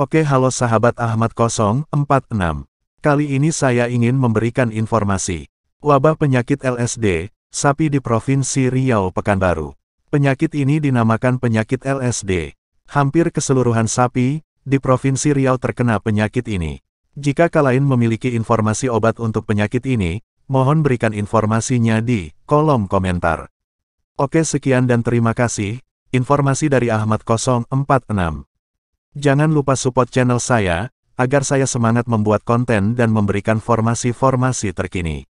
Oke halo sahabat Ahmad 046. Kali ini saya ingin memberikan informasi. Wabah penyakit LSD, sapi di Provinsi Riau Pekanbaru. Penyakit ini dinamakan penyakit LSD. Hampir keseluruhan sapi, di Provinsi Riau terkena penyakit ini. Jika kalian memiliki informasi obat untuk penyakit ini, mohon berikan informasinya di kolom komentar. Oke sekian dan terima kasih, informasi dari Ahmad 046. Jangan lupa support channel saya, agar saya semangat membuat konten dan memberikan formasi-formasi terkini.